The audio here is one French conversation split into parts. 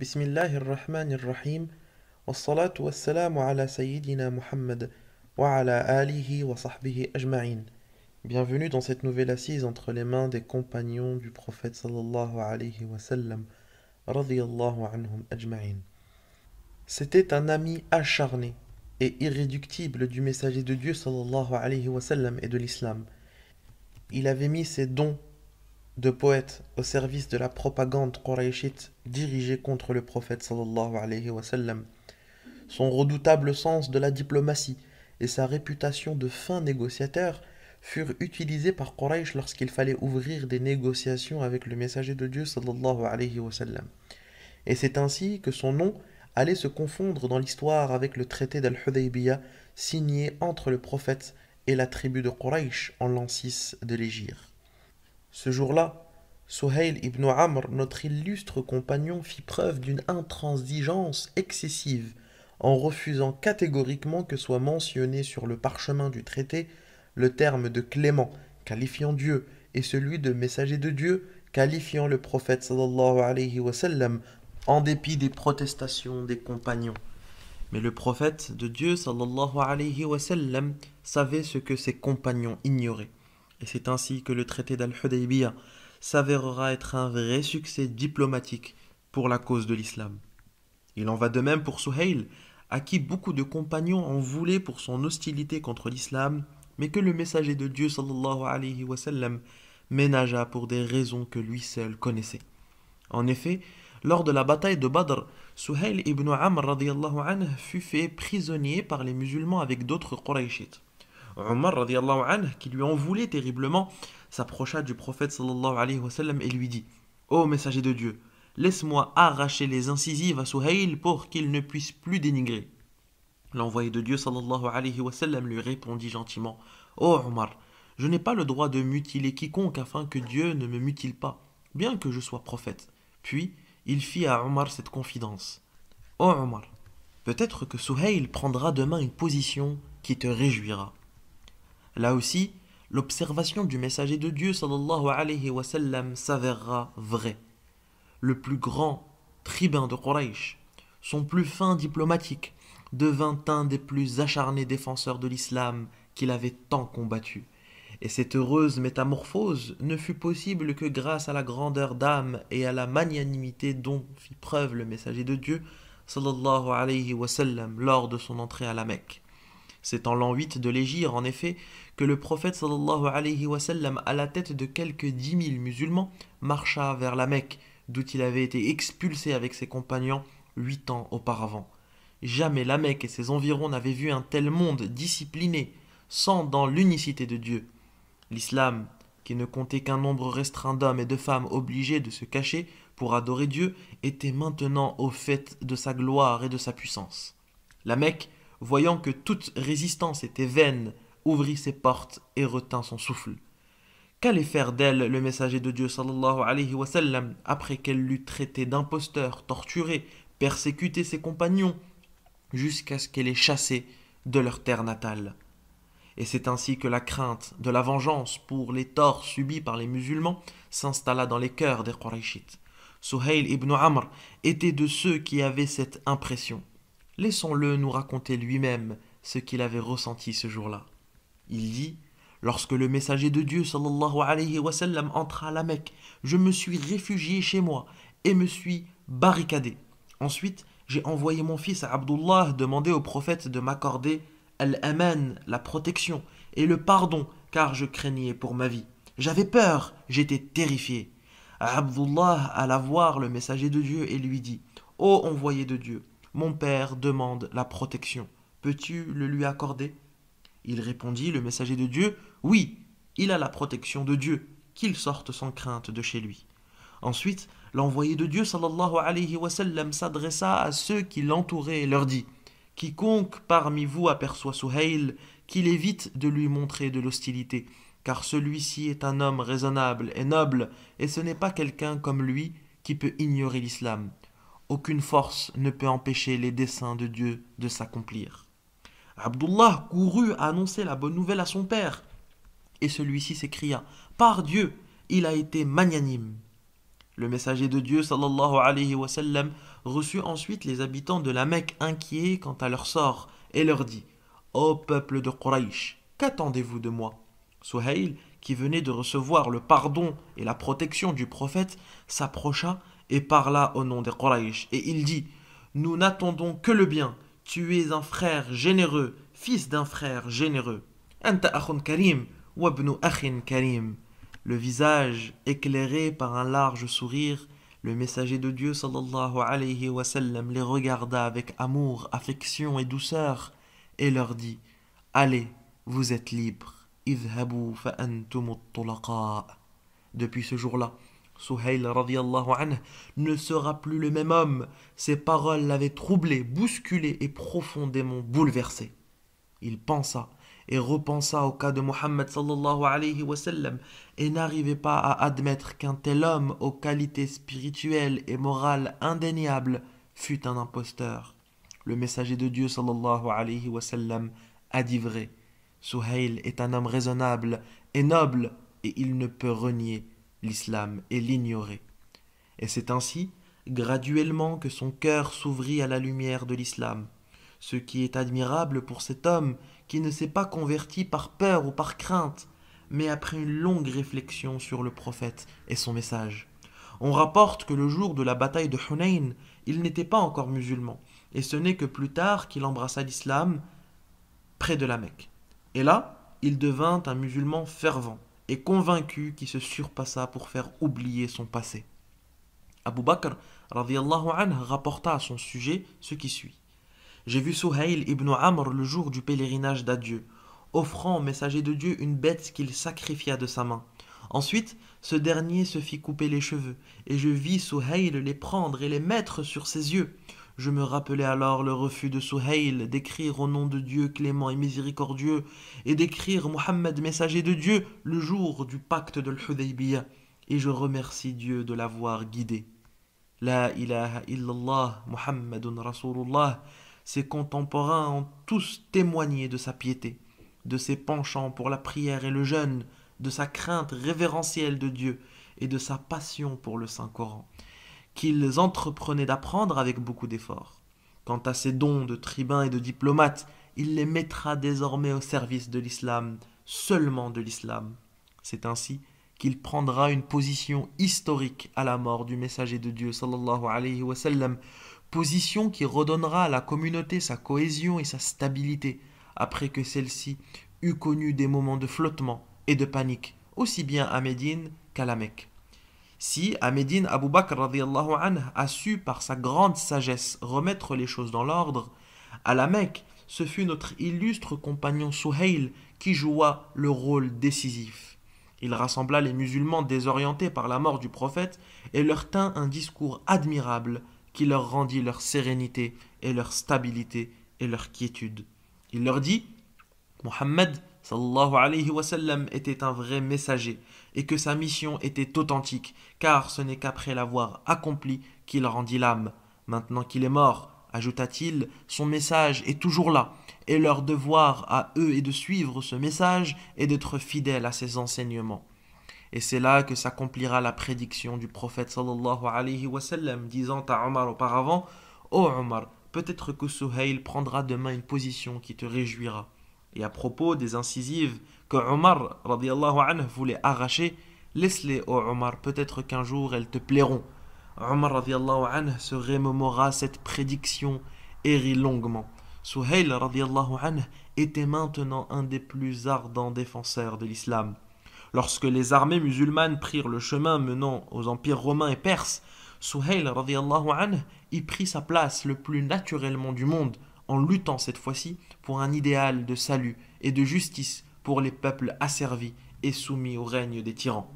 Rahim. الله الرحمن الرحيم والصلاة والسلام ala Sayyidina Muhammad wa ala alihi wa sahbihi ajma'in. Bienvenue dans cette nouvelle assise entre les mains des compagnons du prophète sallallahu alayhi wa sallam, radiyallahu anhum ajma'in. C'était un ami acharné et irréductible du messager de Dieu sallallahu alayhi wa sallam et de l'islam. Il avait mis ses dons de poètes au service de la propagande coréchite dirigée contre le prophète sallallahu alayhi wa sallam. Son redoutable sens de la diplomatie et sa réputation de fin négociateur furent utilisés par Quraysh lorsqu'il fallait ouvrir des négociations avec le messager de Dieu sallallahu alayhi wa sallam. Et c'est ainsi que son nom allait se confondre dans l'histoire avec le traité d'Al-Hudaybiyah signé entre le prophète et la tribu de Quraysh en l'an 6 de l'Égypte. Ce jour-là, Suhail ibn Amr, notre illustre compagnon, fit preuve d'une intransigeance excessive en refusant catégoriquement que soit mentionné sur le parchemin du traité le terme de clément, qualifiant Dieu, et celui de messager de Dieu, qualifiant le prophète sallallahu alayhi wa sallam, en dépit des protestations des compagnons. Mais le prophète de Dieu sallallahu savait ce que ses compagnons ignoraient. Et c'est ainsi que le traité d'Al-Hudaybiyah s'avérera être un vrai succès diplomatique pour la cause de l'islam. Il en va de même pour Suhail, à qui beaucoup de compagnons en voulaient pour son hostilité contre l'islam, mais que le messager de Dieu sallallahu alayhi wa sallam, ménagea pour des raisons que lui seul connaissait. En effet, lors de la bataille de Badr, Suhail ibn Amr anhu, fut fait prisonnier par les musulmans avec d'autres Qurayshites. Omar qui lui en voulait terriblement, s'approcha du prophète et lui dit Ô messager de Dieu, laisse-moi arracher les incisives à Souhaïl pour qu'il ne puisse plus dénigrer. L'envoyé de Dieu lui répondit gentiment Ô Omar, je n'ai pas le droit de mutiler quiconque afin que Dieu ne me mutile pas, bien que je sois prophète. Puis il fit à Omar cette confidence Ô Omar, peut-être que Souhaïl prendra demain une position qui te réjouira. Là aussi, l'observation du messager de Dieu sallallahu alayhi wa s'avérera vraie. Le plus grand tribun de Quraysh, son plus fin diplomatique, devint un des plus acharnés défenseurs de l'islam qu'il avait tant combattu. Et cette heureuse métamorphose ne fut possible que grâce à la grandeur d'âme et à la magnanimité dont fit preuve le messager de Dieu sallallahu alayhi wa lors de son entrée à la Mecque. C'est en l'an 8 de l'égir, en effet, que le prophète sallallahu alayhi wa sallam, à la tête de quelques dix mille musulmans, marcha vers la Mecque, d'où il avait été expulsé avec ses compagnons huit ans auparavant. Jamais la Mecque et ses environs n'avaient vu un tel monde discipliné, sans dans l'unicité de Dieu. L'islam, qui ne comptait qu'un nombre restreint d'hommes et de femmes obligés de se cacher pour adorer Dieu, était maintenant au fait de sa gloire et de sa puissance. La Mecque, voyant que toute résistance était vaine, ouvrit ses portes et retint son souffle. Qu'allait faire d'elle le messager de Dieu sallallahu alayhi wa après qu'elle l'eût traité d'imposteur, torturé, persécuté ses compagnons, jusqu'à ce qu'elle ait chassé de leur terre natale Et c'est ainsi que la crainte de la vengeance pour les torts subis par les musulmans s'installa dans les cœurs des Qurayshites. Suhail ibn Amr était de ceux qui avaient cette impression. Laissons-le nous raconter lui-même ce qu'il avait ressenti ce jour-là. Il dit Lorsque le messager de Dieu sallallahu alayhi wa sallam entra à la Mecque, je me suis réfugié chez moi et me suis barricadé. Ensuite, j'ai envoyé mon fils à Abdullah demander au prophète de m'accorder al la protection, et le pardon, car je craignais pour ma vie. J'avais peur, j'étais terrifié. Abdullah alla voir le messager de Dieu et lui dit Ô envoyé de Dieu, mon père demande la protection. Peux-tu le lui accorder Il répondit, le messager de Dieu, Oui, il a la protection de Dieu, qu'il sorte sans crainte de chez lui. Ensuite, l'envoyé de Dieu sallallahu alayhi wa s'adressa à ceux qui l'entouraient et leur dit Quiconque parmi vous aperçoit Souhail, qu'il évite de lui montrer de l'hostilité, car celui-ci est un homme raisonnable et noble, et ce n'est pas quelqu'un comme lui qui peut ignorer l'islam aucune force ne peut empêcher les desseins de Dieu de s'accomplir. Abdullah courut annoncer la bonne nouvelle à son père, et celui-ci s'écria Par Dieu, il a été magnanime. Le messager de Dieu sallallahu alayhi wa sallam reçut ensuite les habitants de la Mecque inquiets quant à leur sort et leur dit Ô peuple de Quraysh, qu'attendez-vous de moi Souhaïl, qui venait de recevoir le pardon et la protection du prophète, s'approcha et parla au nom des Quraysh. Et il dit Nous n'attendons que le bien. Tu es un frère généreux, fils d'un frère généreux. Le visage éclairé par un large sourire, le messager de Dieu sallallahu alayhi wa sallam les regarda avec amour, affection et douceur et leur dit Allez, vous êtes libres. Depuis ce jour-là, Souhail ne sera plus le même homme. Ses paroles l'avaient troublé, bousculé et profondément bouleversé. Il pensa et repensa au cas de Mohammed sallallahu wa et n'arrivait pas à admettre qu'un tel homme aux qualités spirituelles et morales indéniables fût un imposteur. Le messager de Dieu sallallahu alayhi wa a dit vrai. est un homme raisonnable et noble et il ne peut renier l'islam et l'ignorer. Et c'est ainsi, graduellement, que son cœur s'ouvrit à la lumière de l'islam, ce qui est admirable pour cet homme qui ne s'est pas converti par peur ou par crainte, mais après une longue réflexion sur le prophète et son message. On rapporte que le jour de la bataille de Hunayn, il n'était pas encore musulman, et ce n'est que plus tard qu'il embrassa l'islam près de la Mecque. Et là, il devint un musulman fervent et convaincu qu'il se surpassa pour faire oublier son passé. Abu Bakr anhu, rapporta à son sujet ce qui suit. J'ai vu Souhaïl ibn Amr le jour du pèlerinage d'adieu, offrant au messager de Dieu une bête qu'il sacrifia de sa main. Ensuite, ce dernier se fit couper les cheveux, et je vis Souhaïl les prendre et les mettre sur ses yeux. Je me rappelais alors le refus de Souheil d'écrire au nom de Dieu clément et miséricordieux, et d'écrire Mohammed messager de Dieu le jour du pacte de l'Hudaybiyah, et je remercie Dieu de l'avoir guidé. La ilaha illallah Muhammadun Rasulullah, ses contemporains ont tous témoigné de sa piété, de ses penchants pour la prière et le jeûne, de sa crainte révérentielle de Dieu et de sa passion pour le Saint-Coran qu'ils entreprenaient d'apprendre avec beaucoup d'efforts. Quant à ses dons de tribun et de diplomate, il les mettra désormais au service de l'islam, seulement de l'islam. C'est ainsi qu'il prendra une position historique à la mort du messager de Dieu alayhi wa position qui redonnera à la communauté sa cohésion et sa stabilité après que celle-ci eut connu des moments de flottement et de panique, aussi bien à Médine qu'à la Mecque. Si Ahmedine Abu Bakr a su par sa grande sagesse remettre les choses dans l'ordre, à la Mecque, ce fut notre illustre compagnon Souheil qui joua le rôle décisif. Il rassembla les musulmans désorientés par la mort du prophète et leur tint un discours admirable qui leur rendit leur sérénité et leur stabilité et leur quiétude. Il leur dit Mohammed, sallallahu alayhi wa était un vrai messager et que sa mission était authentique, car ce n'est qu'après l'avoir accompli qu'il rendit l'âme. Maintenant qu'il est mort, ajouta-t-il, son message est toujours là, et leur devoir à eux est de suivre ce message et d'être fidèles à ses enseignements. Et c'est là que s'accomplira la prédiction du prophète sallallahu wa disant à Omar auparavant Ô oh Omar, peut-être que Suhail prendra demain une position qui te réjouira et à propos des incisives que Omar voulait arracher, laisse-les ô Omar, peut-être qu'un jour elles te plairont. Omar se remémora cette prédiction et rit longuement. Suhail était maintenant un des plus ardents défenseurs de l'islam. Lorsque les armées musulmanes prirent le chemin menant aux empires romains et perses, Souheil y prit sa place le plus naturellement du monde en luttant cette fois-ci pour un idéal de salut et de justice pour les peuples asservis et soumis au règne des tyrans.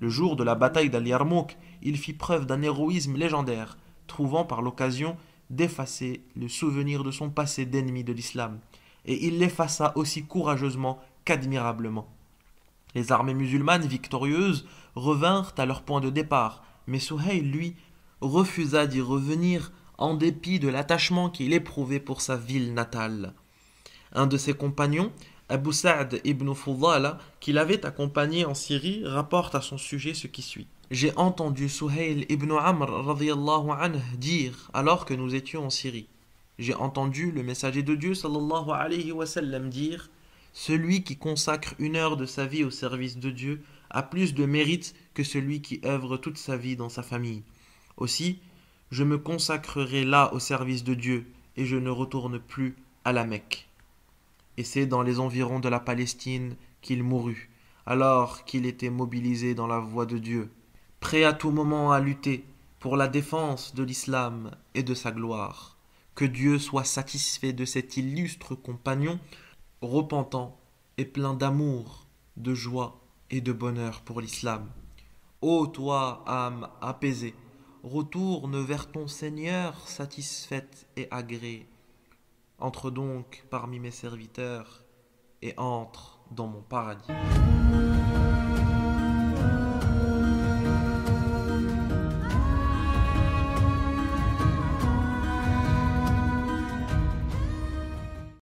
Le jour de la bataille d'Al-Yarmouk, il fit preuve d'un héroïsme légendaire, trouvant par l'occasion d'effacer le souvenir de son passé d'ennemi de l'islam, et il l'effaça aussi courageusement qu'admirablement. Les armées musulmanes victorieuses revinrent à leur point de départ, mais Souheil, lui, refusa d'y revenir en dépit de l'attachement qu'il éprouvait pour sa ville natale un de ses compagnons, Abu Sa'd ibn Fudala, qui l'avait accompagné en Syrie, rapporte à son sujet ce qui suit. J'ai entendu Souheil ibn Amr anhu, dire, alors que nous étions en Syrie, j'ai entendu le messager de Dieu sallallahu alayhi wa sallam dire Celui qui consacre une heure de sa vie au service de Dieu a plus de mérite que celui qui œuvre toute sa vie dans sa famille. Aussi, je me consacrerai là au service de Dieu et je ne retourne plus à la Mecque et c'est dans les environs de la Palestine qu'il mourut, alors qu'il était mobilisé dans la voie de Dieu, prêt à tout moment à lutter pour la défense de l'islam et de sa gloire. Que Dieu soit satisfait de cet illustre compagnon, repentant et plein d'amour, de joie et de bonheur pour l'islam. Ô toi, âme apaisée, retourne vers ton Seigneur satisfaite et agréée. Entre donc parmi mes serviteurs et entre dans mon paradis.